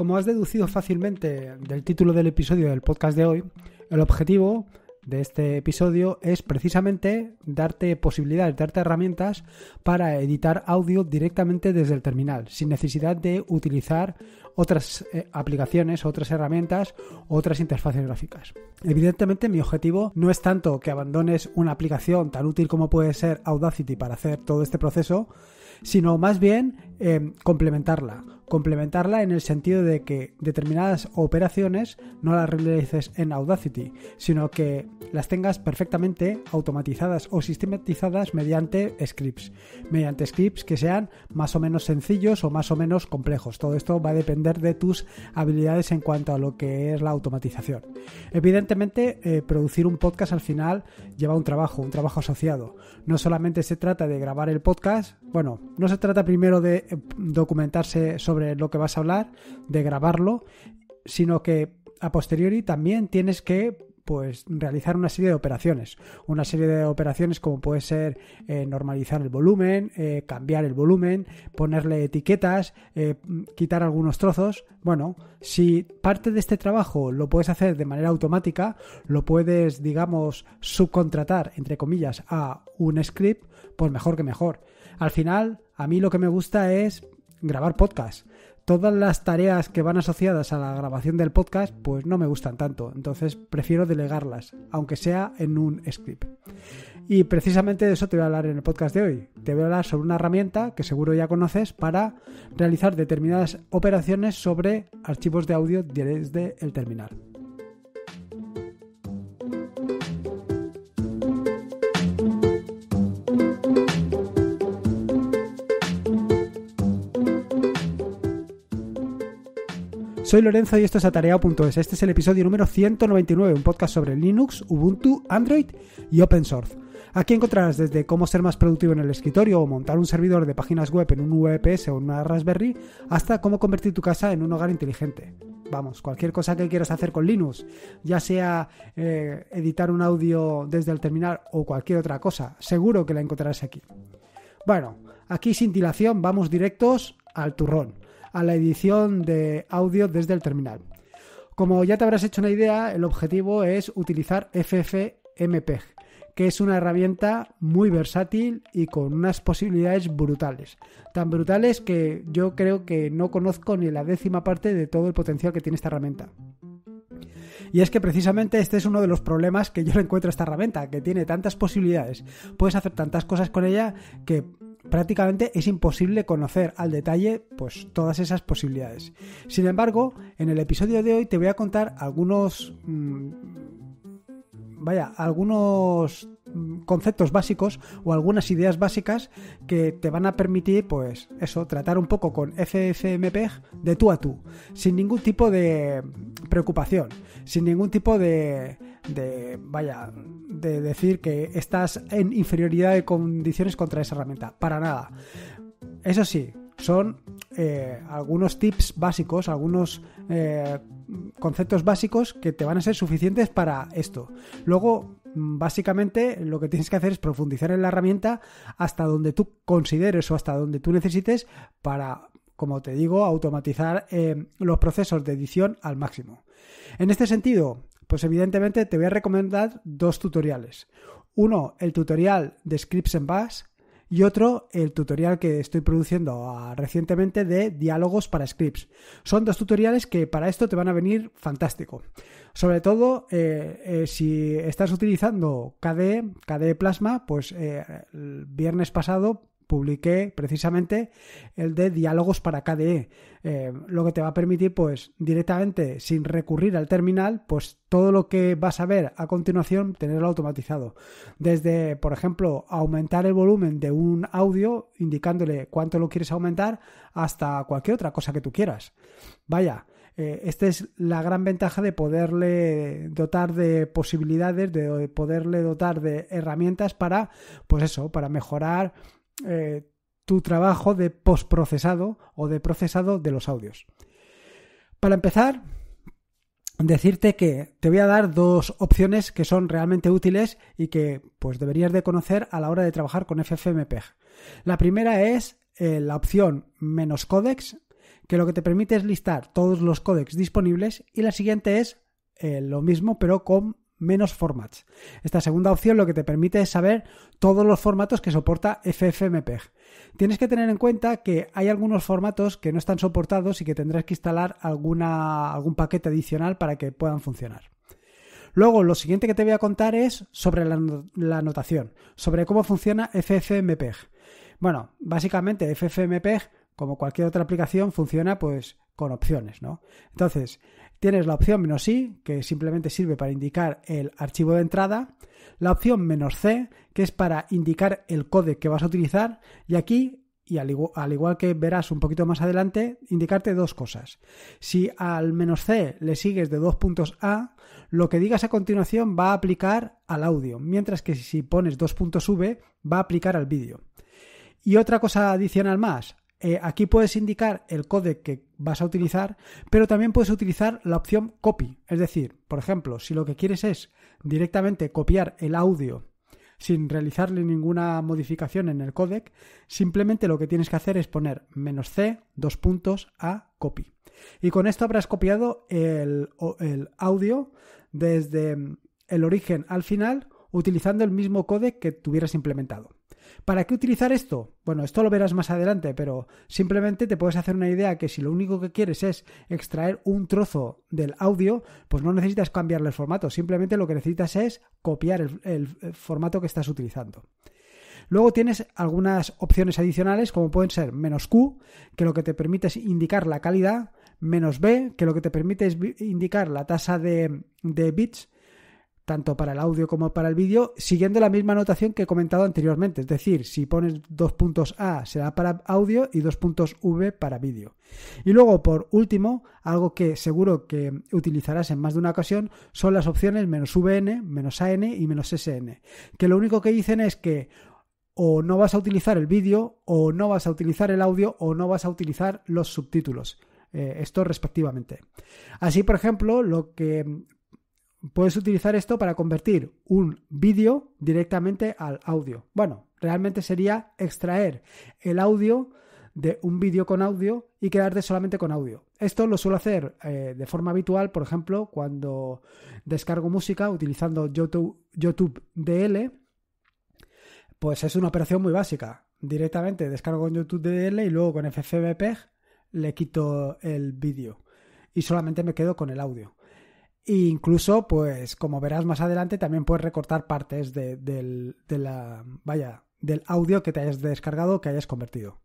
como has deducido fácilmente del título del episodio del podcast de hoy, el objetivo de este episodio es precisamente darte posibilidades, darte herramientas para editar audio directamente desde el terminal, sin necesidad de utilizar otras eh, aplicaciones, otras herramientas, otras interfaces gráficas. Evidentemente mi objetivo no es tanto que abandones una aplicación tan útil como puede ser Audacity para hacer todo este proceso, sino más bien eh, complementarla. Complementarla en el sentido de que determinadas operaciones no las realices en Audacity, sino que las tengas perfectamente automatizadas o sistematizadas mediante scripts. Mediante scripts que sean más o menos sencillos o más o menos complejos. Todo esto va a depender de tus habilidades en cuanto a lo que es la automatización. Evidentemente, eh, producir un podcast al final lleva un trabajo, un trabajo asociado. No solamente se trata de grabar el podcast, bueno, no se trata primero de eh, documentarse sobre lo que vas a hablar, de grabarlo, sino que a posteriori también tienes que pues realizar una serie de operaciones. Una serie de operaciones como puede ser eh, normalizar el volumen, eh, cambiar el volumen, ponerle etiquetas, eh, quitar algunos trozos. Bueno, si parte de este trabajo lo puedes hacer de manera automática, lo puedes, digamos, subcontratar, entre comillas, a un script, pues mejor que mejor. Al final, a mí lo que me gusta es grabar podcast todas las tareas que van asociadas a la grabación del podcast pues no me gustan tanto, entonces prefiero delegarlas, aunque sea en un script. Y precisamente de eso te voy a hablar en el podcast de hoy. Te voy a hablar sobre una herramienta que seguro ya conoces para realizar determinadas operaciones sobre archivos de audio desde el terminal. Soy Lorenzo y esto es atareado.es. Este es el episodio número 199, un podcast sobre Linux, Ubuntu, Android y Open Source. Aquí encontrarás desde cómo ser más productivo en el escritorio o montar un servidor de páginas web en un VPS o en una Raspberry, hasta cómo convertir tu casa en un hogar inteligente. Vamos, cualquier cosa que quieras hacer con Linux, ya sea eh, editar un audio desde el terminal o cualquier otra cosa, seguro que la encontrarás aquí. Bueno, aquí sin dilación vamos directos al turrón a la edición de audio desde el terminal. Como ya te habrás hecho una idea, el objetivo es utilizar FFmpeg, que es una herramienta muy versátil y con unas posibilidades brutales. Tan brutales que yo creo que no conozco ni la décima parte de todo el potencial que tiene esta herramienta. Y es que precisamente este es uno de los problemas que yo le encuentro a esta herramienta, que tiene tantas posibilidades, puedes hacer tantas cosas con ella que prácticamente es imposible conocer al detalle pues, todas esas posibilidades. Sin embargo, en el episodio de hoy te voy a contar algunos... Mm, vaya, algunos mm, conceptos básicos o algunas ideas básicas que te van a permitir, pues eso, tratar un poco con FFmpeg de tú a tú, sin ningún tipo de preocupación, sin ningún tipo de de, vaya, de decir que estás en inferioridad de condiciones contra esa herramienta. Para nada. Eso sí, son eh, algunos tips básicos, algunos eh, conceptos básicos que te van a ser suficientes para esto. Luego, mm, básicamente, lo que tienes que hacer es profundizar en la herramienta hasta donde tú consideres o hasta donde tú necesites para, como te digo, automatizar eh, los procesos de edición al máximo. En este sentido, pues evidentemente te voy a recomendar dos tutoriales. Uno, el tutorial de Scripts en Bash y otro, el tutorial que estoy produciendo ah, recientemente de diálogos para scripts. Son dos tutoriales que para esto te van a venir fantástico. Sobre todo eh, eh, si estás utilizando KDE, KDE Plasma, pues eh, el viernes pasado publiqué precisamente el de diálogos para KDE, eh, lo que te va a permitir pues directamente sin recurrir al terminal pues todo lo que vas a ver a continuación tenerlo automatizado. Desde por ejemplo aumentar el volumen de un audio indicándole cuánto lo quieres aumentar hasta cualquier otra cosa que tú quieras. Vaya, eh, esta es la gran ventaja de poderle dotar de posibilidades, de poderle dotar de herramientas para, pues eso, para mejorar eh, tu trabajo de postprocesado o de procesado de los audios. Para empezar, decirte que te voy a dar dos opciones que son realmente útiles y que pues deberías de conocer a la hora de trabajar con FFmpeg. La primera es eh, la opción menos codecs, que lo que te permite es listar todos los codecs disponibles y la siguiente es eh, lo mismo pero con menos formats. Esta segunda opción lo que te permite es saber todos los formatos que soporta FFmpeg. Tienes que tener en cuenta que hay algunos formatos que no están soportados y que tendrás que instalar alguna, algún paquete adicional para que puedan funcionar. Luego, lo siguiente que te voy a contar es sobre la, la anotación, sobre cómo funciona FFmpeg. Bueno, básicamente FFmpeg, como cualquier otra aplicación, funciona pues con opciones, ¿no? Entonces, Tienes la opción menos i, que simplemente sirve para indicar el archivo de entrada, la opción menos c, que es para indicar el código que vas a utilizar, y aquí, y al igual, al igual, que verás un poquito más adelante, indicarte dos cosas. Si al menos c le sigues de dos puntos a, lo que digas a continuación va a aplicar al audio, mientras que si pones dos puntos v, va a aplicar al vídeo. Y otra cosa adicional más, eh, aquí puedes indicar el codec que vas a utilizar, pero también puedes utilizar la opción copy. Es decir, por ejemplo, si lo que quieres es directamente copiar el audio sin realizarle ninguna modificación en el codec, simplemente lo que tienes que hacer es poner menos C, dos puntos, A, copy. Y con esto habrás copiado el, el audio desde el origen al final utilizando el mismo codec que tuvieras implementado. ¿Para qué utilizar esto? Bueno, esto lo verás más adelante, pero simplemente te puedes hacer una idea que si lo único que quieres es extraer un trozo del audio, pues no necesitas cambiarle el formato, simplemente lo que necesitas es copiar el, formato que estás utilizando. Luego tienes algunas opciones adicionales como pueden ser menos Q, que lo que te permite es indicar la calidad, menos B, que lo que te permite es indicar la tasa de bits, tanto para el audio como para el vídeo, siguiendo la misma anotación que he comentado anteriormente. Es decir, si pones dos puntos A será para audio y dos puntos V para vídeo. Y luego, por último, algo que seguro que utilizarás en más de una ocasión son las opciones menos VN, menos AN y menos SN, que lo único que dicen es que o no vas a utilizar el vídeo, o no vas a utilizar el audio, o no vas a utilizar los subtítulos. Eh, esto respectivamente. Así, por ejemplo, lo que puedes utilizar esto para convertir un vídeo directamente al audio. Bueno, realmente sería extraer el audio de un vídeo con audio y quedarte solamente con audio. Esto lo suelo hacer eh, de forma habitual, por ejemplo, cuando descargo música utilizando YouTube, YouTube DL, pues es una operación muy básica. Directamente descargo con YouTube DL y luego con FFmpeg le quito el vídeo y solamente me quedo con el audio. E incluso, pues, como verás más adelante, también puedes recortar partes de, la, vaya, del audio que te hayas descargado o que hayas convertido.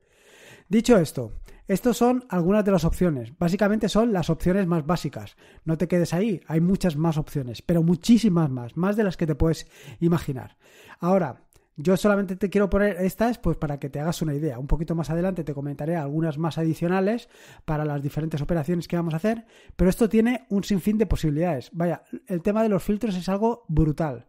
Dicho esto, estas son algunas de las opciones. Básicamente son las opciones más básicas. No te quedes ahí, hay muchas más opciones, pero muchísimas más, más de las que te puedes imaginar. Ahora, yo solamente te quiero poner estas pues para que te hagas una idea. Un poquito más adelante te comentaré algunas más adicionales para las diferentes operaciones que vamos a hacer, pero esto tiene un sinfín de posibilidades. Vaya, el tema de los filtros es algo brutal.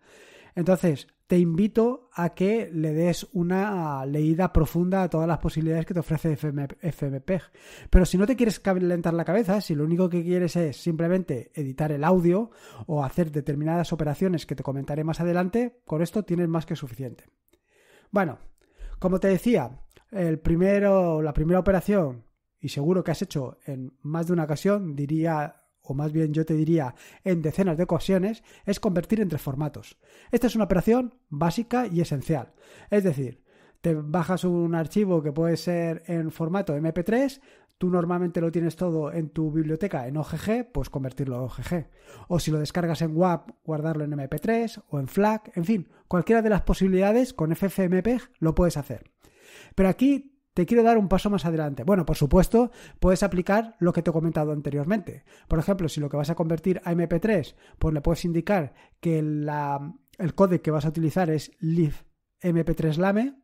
Entonces, te invito a que le des una leída profunda a todas las posibilidades que te ofrece FMPEG. Pero si no te quieres calentar la cabeza, si lo único que quieres es simplemente editar el audio o hacer determinadas operaciones que te comentaré más adelante, con esto tienes más que suficiente. Bueno, como te decía, el primero, la primera operación, y seguro que has hecho en más de una ocasión, diría, o más bien yo te diría en decenas de ocasiones, es convertir entre formatos. Esta es una operación básica y esencial. Es decir, te bajas un archivo que puede ser en formato MP3, tú normalmente lo tienes todo en tu biblioteca en OGG, pues convertirlo a OGG. O si lo descargas en WAP, guardarlo en MP3 o en FLAC, en fin, cualquiera de las posibilidades con FFmpeg lo puedes hacer. Pero aquí te quiero dar un paso más adelante. Bueno, por supuesto, puedes aplicar lo que te he comentado anteriormente. Por ejemplo, si lo que vas a convertir a MP3, pues le puedes indicar que el código que vas a utilizar es MP 3 lame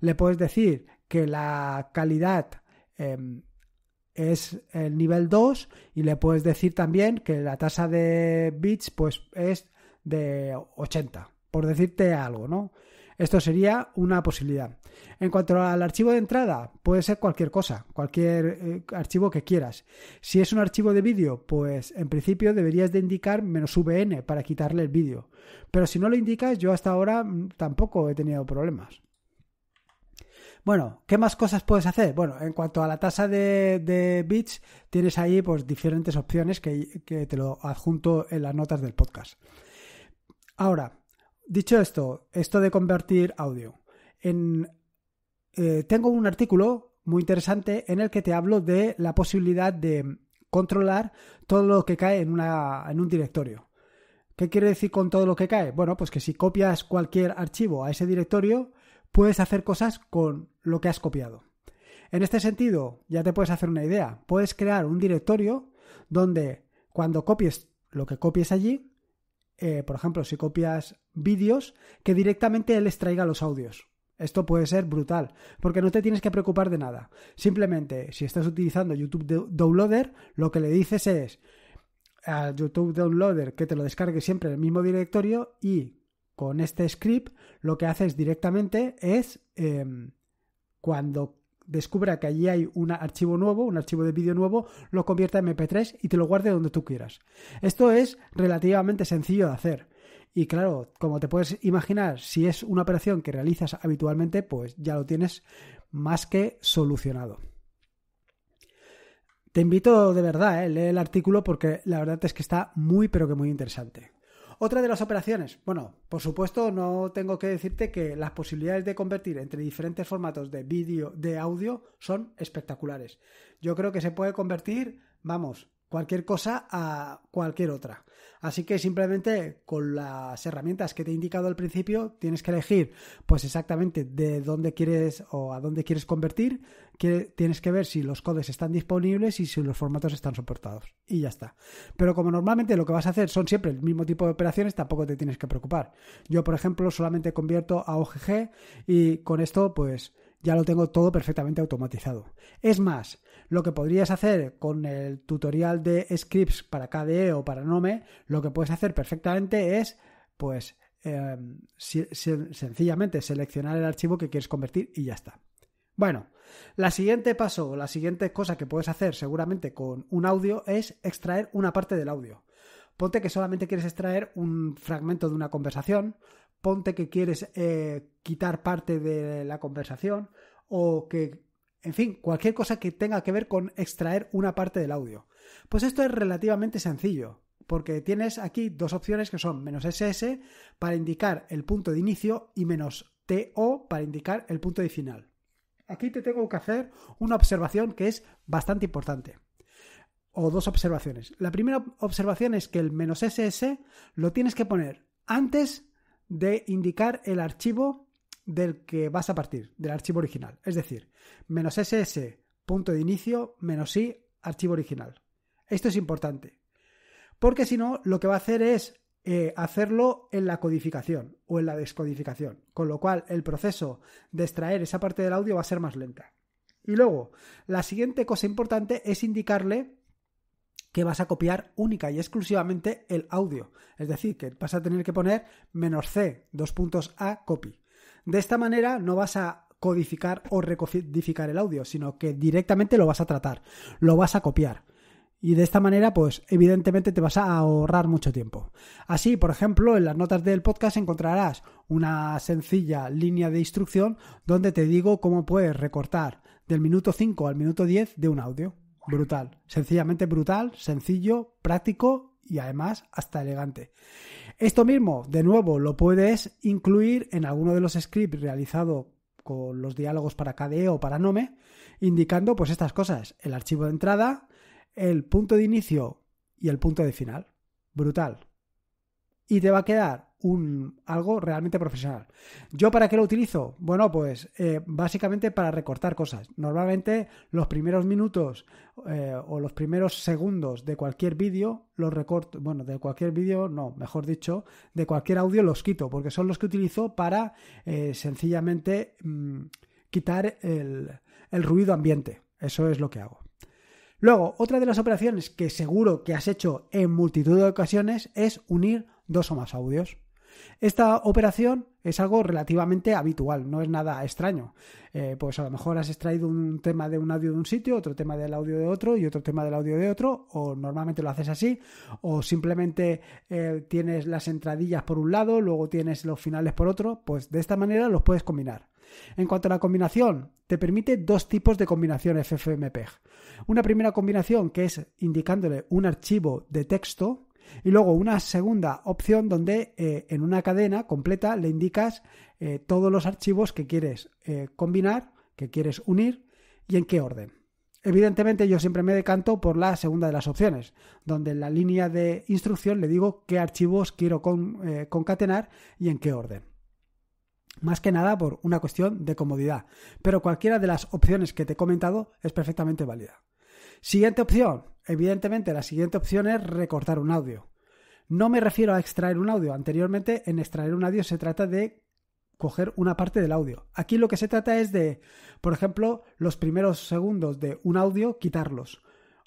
Le puedes decir que la calidad em, es el nivel 2 y le puedes decir también que la tasa de bits pues es de 80, por decirte algo, ¿no? Esto sería una posibilidad. En cuanto al archivo de entrada, puede ser cualquier cosa, cualquier eh, archivo que quieras. Si es un archivo de vídeo, pues en principio deberías de indicar menos VN para quitarle el vídeo. Pero si no lo indicas, yo hasta ahora mm, tampoco he tenido problemas. Bueno, ¿qué más cosas puedes hacer? Bueno, en cuanto a la tasa de, bits, tienes ahí pues diferentes opciones que, te lo adjunto en las notas del podcast. Ahora, dicho esto, esto de convertir audio. Eh, tengo un artículo muy interesante en el que te hablo de la posibilidad de controlar todo lo que cae en un directorio. ¿Qué quiere decir con todo lo que cae? Bueno, pues que si copias cualquier archivo a ese directorio, puedes hacer cosas con lo que has copiado. En este sentido, ya te puedes hacer una idea. Puedes crear un directorio donde cuando copies lo que copies allí, eh, por ejemplo, si copias vídeos, que directamente él extraiga los audios. Esto puede ser brutal, porque no te tienes que preocupar de nada. Simplemente, si estás utilizando YouTube Downloader, lo que le dices es a YouTube Downloader que te lo descargue siempre en el mismo directorio y con este script lo que haces directamente es em, cuando descubra que allí hay un archivo nuevo, un archivo de vídeo nuevo, lo convierta en MP3 y te lo guarde donde tú quieras. Esto es relativamente sencillo de hacer. Y claro, como te puedes imaginar, si es una operación que realizas habitualmente, pues ya lo tienes más que solucionado. Te invito de verdad, a eh, leer el artículo porque la verdad es que está muy pero que muy interesante. Otra de las operaciones, bueno, por supuesto no tengo que decirte que las posibilidades de convertir entre diferentes formatos de vídeo, de audio, son espectaculares. Yo creo que se puede convertir, vamos, cualquier cosa a cualquier otra. Así que simplemente con las herramientas que te he indicado al principio tienes que elegir pues exactamente de dónde quieres o a dónde quieres convertir, que tienes que ver si los codes están disponibles y si los formatos están soportados. Y ya está. Pero como normalmente lo que vas a hacer son siempre el mismo tipo de operaciones, tampoco te tienes que preocupar. Yo, por ejemplo, solamente convierto a OGG y con esto, pues ya lo tengo todo perfectamente automatizado. Es más, lo que podrías hacer con el tutorial de scripts para KDE o para Nome, lo que puedes hacer perfectamente es, pues, em, sencillamente seleccionar el archivo que quieres convertir y ya está. Bueno, la siguiente paso la siguiente cosa que puedes hacer seguramente con un audio es extraer una parte del audio. Ponte que solamente quieres extraer un fragmento de una conversación, ponte que quieres eh, quitar parte de la conversación o que, en fin, cualquier cosa que tenga que ver con extraer una parte del audio. Pues esto es relativamente sencillo, porque tienes aquí dos opciones que son menos SS para indicar el punto de inicio y menos TO para indicar el punto de final aquí te tengo que hacer una observación que es bastante importante. O dos observaciones. La primera observación es que el menos SS lo tienes que poner antes de indicar el archivo del que vas a partir, del archivo original. Es decir, menos SS, punto de inicio, menos i, archivo original. Esto es importante. Porque si no, lo que va a hacer es eh, hacerlo en la codificación o en la descodificación, con lo cual el proceso de extraer esa parte del audio va a ser más lenta. Y luego, la siguiente cosa importante es indicarle que vas a copiar única y exclusivamente el audio, es decir, que vas a tener que poner menos "-c", dos puntos "-a", copy. De esta manera no vas a codificar o recodificar el audio, sino que directamente lo vas a tratar, lo vas a copiar. Y de esta manera, pues evidentemente te vas a ahorrar mucho tiempo. Así, por ejemplo, en las notas del podcast encontrarás una sencilla línea de instrucción donde te digo cómo puedes recortar del minuto 5 al minuto 10 de un audio. Brutal, sencillamente brutal, sencillo, práctico y además hasta elegante. Esto mismo, de nuevo, lo puedes incluir en alguno de los scripts realizados con los diálogos para KDE o para Nome, indicando pues estas cosas, el archivo de entrada, el punto de inicio y el punto de final. Brutal. Y te va a quedar un, algo realmente profesional. ¿Yo para qué lo utilizo? Bueno, pues eh, básicamente para recortar cosas. Normalmente los primeros minutos eh, o los primeros segundos de cualquier vídeo los recorto. Bueno, de cualquier vídeo, no, mejor dicho, de cualquier audio los quito, porque son los que utilizo para eh, sencillamente mm, quitar el ruido ambiente. Eso es lo que hago. Luego, otra de las operaciones que seguro que has hecho en multitud de ocasiones es unir dos o más audios. Esta operación es algo relativamente habitual, no es nada extraño. Eh, pues a lo mejor has extraído un tema de un audio de un sitio, otro tema del audio de otro y otro tema del audio de otro, o normalmente lo haces así, o simplemente eh, tienes las entradillas por un lado, luego tienes los finales por otro, pues de esta manera los puedes combinar. En cuanto a la combinación, te permite dos tipos de combinación FFmpeg. Una primera combinación que es indicándole un archivo de texto y luego una segunda opción donde eh, en una cadena completa le indicas eh, todos los archivos que quieres eh, combinar, que quieres unir y en qué orden. Evidentemente yo siempre me decanto por la segunda de las opciones, donde en la línea de instrucción le digo qué archivos quiero concatenar y en qué orden. Más que nada por una cuestión de comodidad, pero cualquiera de las opciones que te he comentado es perfectamente válida. Siguiente opción. Evidentemente, la siguiente opción es recortar un audio. No me refiero a extraer un audio. Anteriormente, en extraer un audio se trata de coger una parte del audio. Aquí lo que se trata es de, por ejemplo, los primeros segundos de un audio, quitarlos.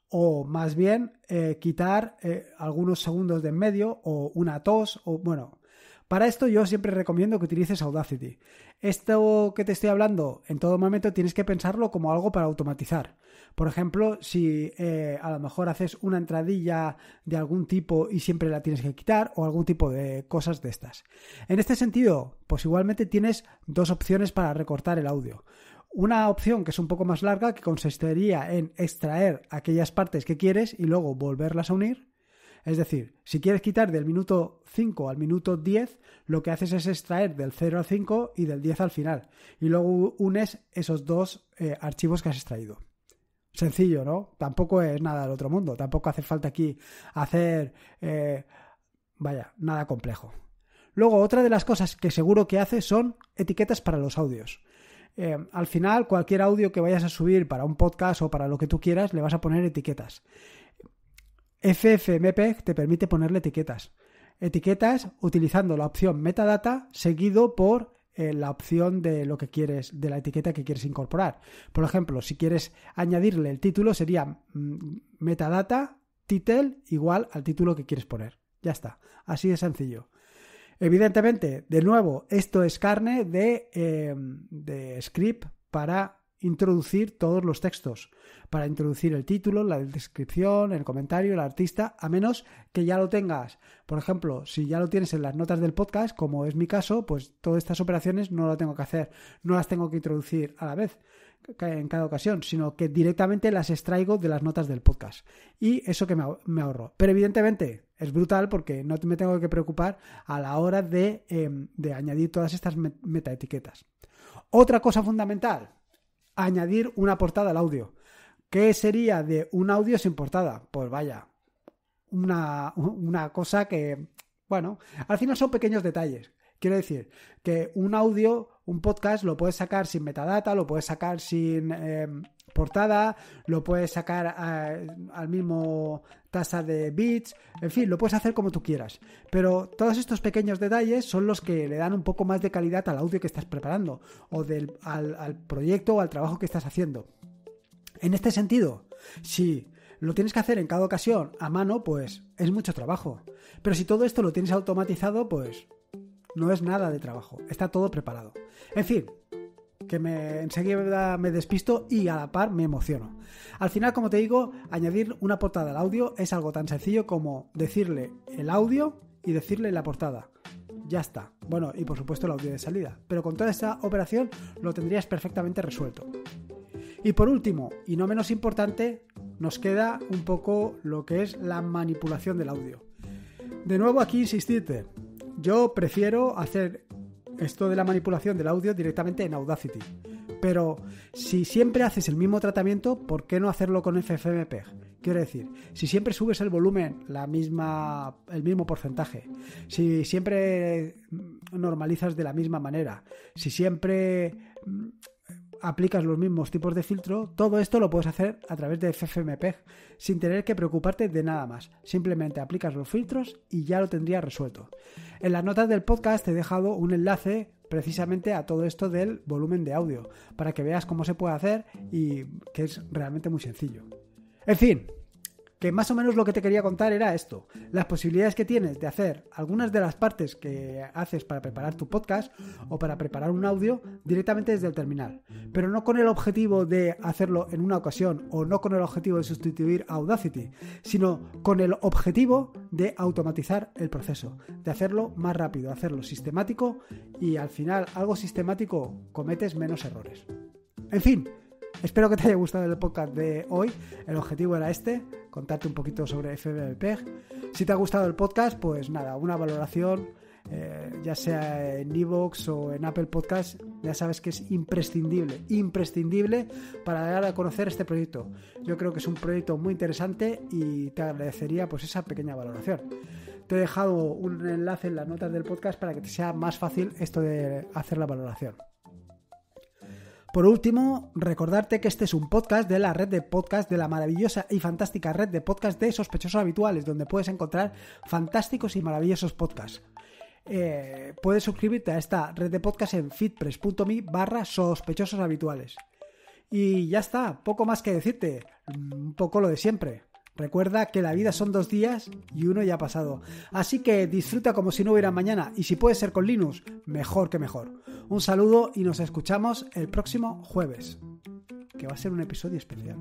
O más bien, eh, quitar eh, algunos segundos de en medio o una tos o, bueno, para esto yo siempre recomiendo que utilices Audacity. Esto que te estoy hablando, en todo momento tienes que pensarlo como algo para automatizar. Por ejemplo, si eh, a lo mejor haces una entradilla de algún tipo y siempre la tienes que quitar o algún tipo de cosas de estas. En este sentido, pues igualmente tienes dos opciones para recortar el audio. Una opción que es un poco más larga, que consistiría en extraer aquellas partes que quieres y luego volverlas a unir. Es decir, si quieres quitar del minuto 5 al minuto 10, lo que haces es extraer del 0 al 5 y del 10 al final. Y luego unes esos dos eh, archivos que has extraído. Sencillo, ¿no? Tampoco es nada del otro mundo. Tampoco hace falta aquí hacer... Eh, vaya, nada complejo. Luego, otra de las cosas que seguro que hace son etiquetas para los audios. Eh, al final, cualquier audio que vayas a subir para un podcast o para lo que tú quieras, le vas a poner etiquetas. FFmpeg te permite ponerle etiquetas. Etiquetas utilizando la opción metadata seguido por eh, la opción de lo que quieres, de la etiqueta que quieres incorporar. Por ejemplo, si quieres añadirle el título, sería mm, metadata title igual al título que quieres poner. Ya está. Así de sencillo. Evidentemente, de nuevo, esto es carne de eh, script para introducir todos los textos, para introducir el título, la descripción, el comentario, el artista, a menos que ya lo tengas. Por ejemplo, si ya lo tienes en las notas del podcast, como es mi caso, pues todas estas operaciones no las tengo que hacer, no las tengo que introducir a la vez en cada ocasión, sino que directamente las extraigo de las notas del podcast. Y eso que me ahorro. Pero evidentemente es brutal porque no me tengo que preocupar a la hora de, em, de añadir todas estas metaetiquetas. Otra cosa fundamental, añadir una portada al audio. ¿Qué sería de un audio sin portada? Pues vaya, una, cosa que, bueno, al final son pequeños detalles. Quiero decir que un audio, un podcast, lo puedes sacar sin metadata, lo puedes sacar sin... Eh, portada, lo puedes sacar eh, al mismo tasa de bits, en fin, lo puedes hacer como tú quieras. Pero todos estos pequeños detalles son los que le dan un poco más de calidad al audio que estás preparando o del, al, al proyecto o al trabajo que estás haciendo. En este sentido, si lo tienes que hacer en cada ocasión a mano, pues es mucho trabajo. Pero si todo esto lo tienes automatizado, pues no es nada de trabajo, está todo preparado. En fin, que me, enseguida me despisto y a la par me emociono. Al final, como te digo, añadir una portada al audio es algo tan sencillo como decirle el audio y decirle la portada. Ya está. Bueno, y por supuesto el audio de salida. Pero con toda esta operación lo tendrías perfectamente resuelto. Y por último, y no menos importante, nos queda un poco lo que es la manipulación del audio. De nuevo aquí insistirte, yo prefiero hacer esto de la manipulación del audio directamente en Audacity. Pero si siempre haces el mismo tratamiento, ¿por qué no hacerlo con FFmpeg? Quiero decir, si siempre subes el volumen, la misma, el mismo porcentaje, si siempre normalizas de la misma manera, si siempre mm, aplicas los mismos tipos de filtro, todo esto lo puedes hacer a través de FFmpeg sin tener que preocuparte de nada más. Simplemente aplicas los filtros y ya lo tendrías resuelto. En las notas del podcast te he dejado un enlace precisamente a todo esto del volumen de audio para que veas cómo se puede hacer y que es realmente muy sencillo. En fin, que más o menos lo que te quería contar era esto, las posibilidades que tienes de hacer algunas de las partes que haces para preparar tu podcast o para preparar un audio directamente desde el terminal, pero no con el objetivo de hacerlo en una ocasión o no con el objetivo de sustituir Audacity, sino con el objetivo de automatizar el proceso, de hacerlo más rápido, hacerlo sistemático y al final algo sistemático cometes menos errores. En fin, Espero que te haya gustado el podcast de hoy. El objetivo era este, contarte un poquito sobre FBPEG. Si te ha gustado el podcast, pues nada, una valoración, eh, ya sea en Evox o en Apple Podcast, ya sabes que es imprescindible, imprescindible para dar a conocer este proyecto. Yo creo que es un proyecto muy interesante y te agradecería pues esa pequeña valoración. Te he dejado un enlace en las notas del podcast para que te sea más fácil esto de hacer la valoración. Por último, recordarte que este es un podcast de la red de podcast, de la maravillosa y fantástica red de podcast de sospechosos habituales, donde puedes encontrar fantásticos y maravillosos podcasts. Eh, puedes suscribirte a esta red de podcast en fitpress.me barra sospechosos habituales. Y ya está, poco más que decirte, un poco lo de siempre. Recuerda que la vida son dos días y uno ya ha pasado. Así que disfruta como si no hubiera mañana y si puede ser con Linux, mejor que mejor. Un saludo y nos escuchamos el próximo jueves, que va a ser un episodio especial.